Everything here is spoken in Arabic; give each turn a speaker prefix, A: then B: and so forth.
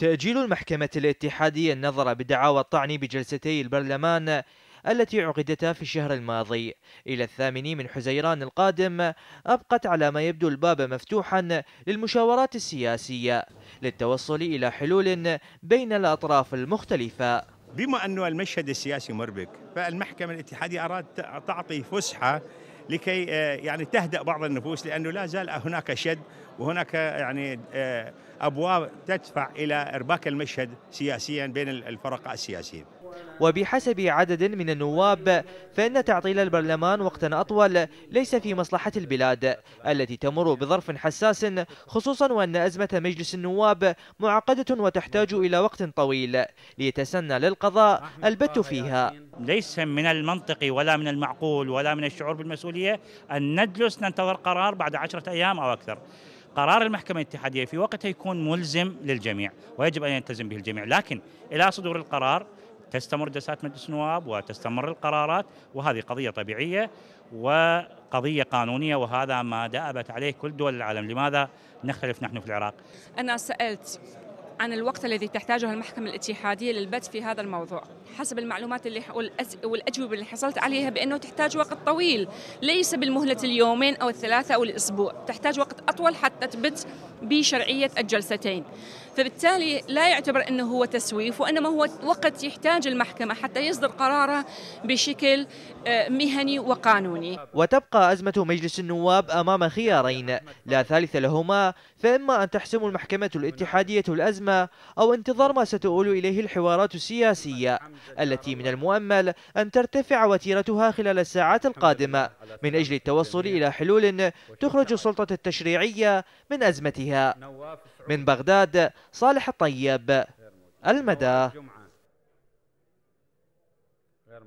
A: تأجيل المحكمة الاتحادية النظر بدعاوى الطعن بجلستي البرلمان التي عقدتا في الشهر الماضي إلى الثامن من حزيران القادم أبقت على ما يبدو الباب مفتوحا للمشاورات السياسية للتوصل إلى حلول بين الأطراف المختلفة بما أن المشهد السياسي مربك
B: فالمحكمة الاتحادية أرادت تعطي فسحة لكي آه، يعني تهدأ بعض النفوس لأنه لا زال هناك شد وهناك يعني آه، أبواب
A: تدفع إلى إرباك المشهد سياسيا بين الفرقاء السياسيين وبحسب عدد من النواب فإن تعطيل البرلمان وقتا أطول ليس في مصلحة البلاد التي تمر بظرف حساس خصوصا وأن أزمة مجلس النواب معقدة وتحتاج إلى وقت طويل ليتسنى للقضاء البت
C: فيها ليس من المنطقي ولا من المعقول ولا من الشعور بالمسؤولية أن نجلس ننتظر قرار بعد عشرة أيام أو أكثر قرار المحكمة الاتحادية في وقتها يكون ملزم للجميع ويجب أن يلتزم به الجميع لكن إلى صدور القرار تستمر جلسات مجلس النواب وتستمر القرارات وهذه قضية طبيعية وقضية قانونية وهذا ما دأبت عليه كل دول العالم لماذا نختلف نحن في العراق؟
D: أنا سألت عن الوقت الذي تحتاجه المحكمة الاتحادية للبت في هذا الموضوع حسب المعلومات اللي والأجوبة اللي حصلت عليها بأنه تحتاج وقت طويل ليس بالمهلة اليومين أو الثلاثة أو الأسبوع تحتاج وقت أطول حتى تبت بشرعية الجلستين فبالتالي لا يعتبر أنه هو تسويف وإنما هو وقت يحتاج المحكمة حتى يصدر قراره بشكل آه، مهني وقانوني
A: وتبقى أزمة مجلس النواب أمام خيارين لا ثالث لهما فإما أن تحسم المحكمة الاتحادية الأزمة أو انتظار ما ستؤول إليه الحوارات السياسية التي من المؤمل أن ترتفع وتيرتها خلال الساعات القادمة من أجل التوصل إلى حلول تخرج السلطة التشريعية من أزمتها من بغداد صالح الطيب المدى